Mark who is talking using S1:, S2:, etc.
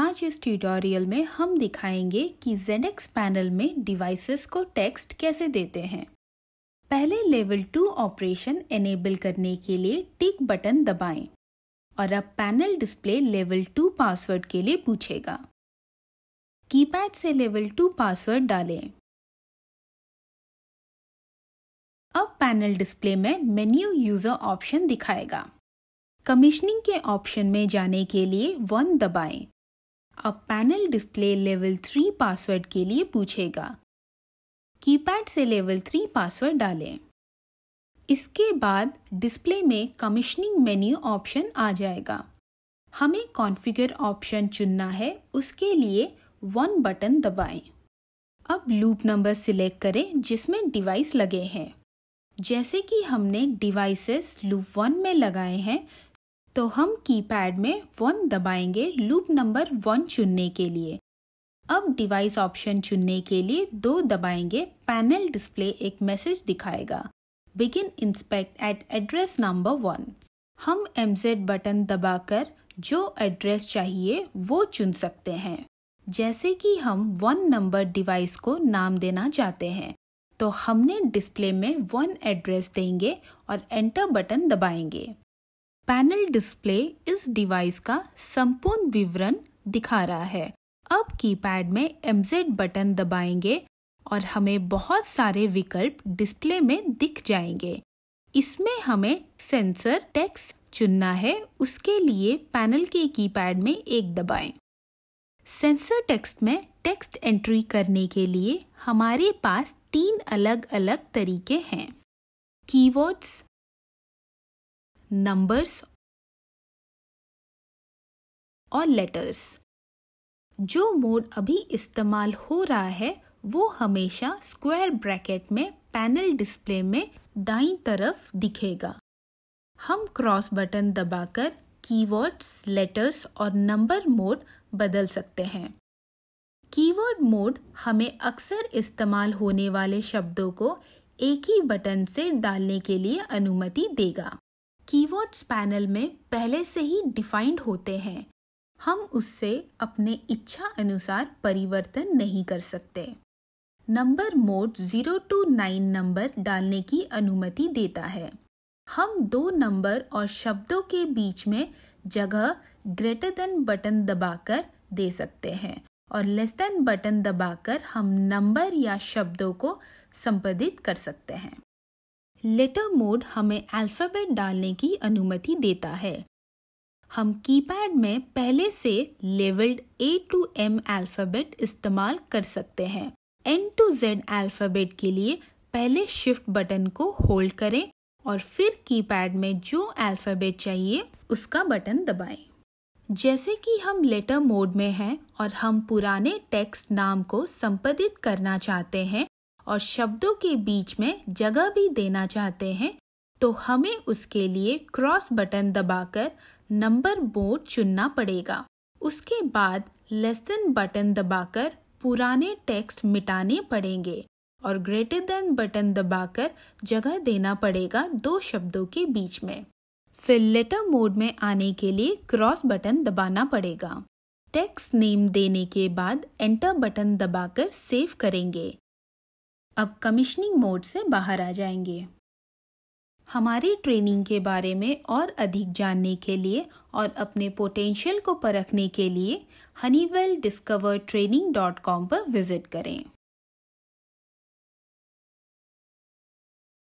S1: आज इस ट्यूटोरियल में हम दिखाएंगे कि ZX पैनल में डिवाइसेस को टेक्स्ट कैसे देते हैं पहले लेवल टू ऑपरेशन एनेबल करने के लिए टिक बटन दबाएं और अब panel display level two password के लिए पूछेगा कीपैड से लेवल टू पासवर्ड डालें अब पैनल डिस्प्ले में मेन्यू यूजर ऑप्शन दिखाएगा कमीशनिंग के ऑप्शन में जाने के लिए वन दबाएं अब panel display level three password के लिए पूछेगा कीपैड से लेवल थ्री पासवर्ड डालें इसके बाद डिस्प्ले में कमिश्निंग मेन्यू ऑप्शन आ जाएगा हमें कॉन्फ़िगर ऑप्शन चुनना है उसके लिए वन बटन दबाएं। अब लूप नंबर सिलेक्ट करें जिसमें डिवाइस लगे हैं जैसे कि हमने डिवाइसेस लूप वन में लगाए हैं तो हम कीपैड में वन दबाएंगे लूप नंबर वन चुनने के लिए अब डिवाइस ऑप्शन चुनने के लिए दो दबाएंगे पैनल डिस्प्ले एक मैसेज दिखाएगा begin inspect at address number one हम एम जेड बटन दबाकर जो एड्रेस चाहिए वो चुन सकते हैं जैसे कि हम वन नंबर डिवाइस को नाम देना चाहते हैं तो हमने डिस्प्ले में वन एड्रेस देंगे और एंटर बटन दबाएंगे पैनल डिस्प्ले इस डिवाइस का संपूर्ण विवरण दिखा रहा है अब कीपैड में MZ बटन दबाएंगे और हमें बहुत सारे विकल्प डिस्प्ले में दिख जाएंगे इसमें हमें सेंसर टेक्स्ट चुनना है उसके लिए पैनल के कीपैड में एक दबाएं। सेंसर टेक्स्ट में टेक्स्ट एंट्री करने के लिए हमारे पास तीन अलग अलग तरीके हैं कीवर्ड्स नंबर्स और लेटर्स जो मोड अभी इस्तेमाल हो रहा है वो हमेशा स्क्वायर ब्रैकेट में पैनल डिस्प्ले में दाईं तरफ दिखेगा हम क्रॉस बटन दबाकर कीवर्ड्स लेटर्स और नंबर मोड बदल सकते हैं कीवर्ड मोड हमें अक्सर इस्तेमाल होने वाले शब्दों को एक ही बटन से डालने के लिए अनुमति देगा कीवर्ड्स पैनल में पहले से ही डिफाइंड होते हैं हम उससे अपने इच्छा अनुसार परिवर्तन नहीं कर सकते number mode zero to nine number डालने की अनुमति देता है हम दो नंबर और शब्दों के बीच में जगह ग्रेटर देन बटन दबाकर दे सकते हैं और लेस देन बटन दबाकर हम नंबर या शब्दों को संपादित कर सकते हैं लेटर मोड हमें अल्फ़ाबेट डालने की अनुमति देता है हम कीपैड में पहले से labelled A to M alphabet इस्तेमाल कर सकते हैं एन टू जेड अल्फ़ाबेट के लिए पहले शिफ्ट बटन को होल्ड करें और फिर कीपैड में जो अल्फ़ाबेट चाहिए उसका बटन दबाएं। जैसे कि हम लेटर मोड में हैं और हम पुराने टेक्स्ट नाम को संपादित करना चाहते हैं और शब्दों के बीच में जगह भी देना चाहते हैं तो हमें उसके लिए क्रॉस बटन दबाकर नंबर बोर्ड चुनना पड़ेगा उसके बाद लेसन बटन दबाकर पुराने टेक्स्ट मिटाने पड़ेंगे और ग्रेटर देन बटन दबाकर जगह देना पड़ेगा दो शब्दों के बीच में फिर लेटर मोड में आने के लिए क्रॉस बटन दबाना पड़ेगा टेक्स्ट नेम देने के बाद एंटर बटन दबाकर सेव करेंगे अब कमिश्निंग मोड से बाहर आ जाएंगे हमारे ट्रेनिंग के बारे में और अधिक जानने के लिए और अपने पोटेंशियल को परखने के लिए Honeywell discover training dot com पर विजिट करें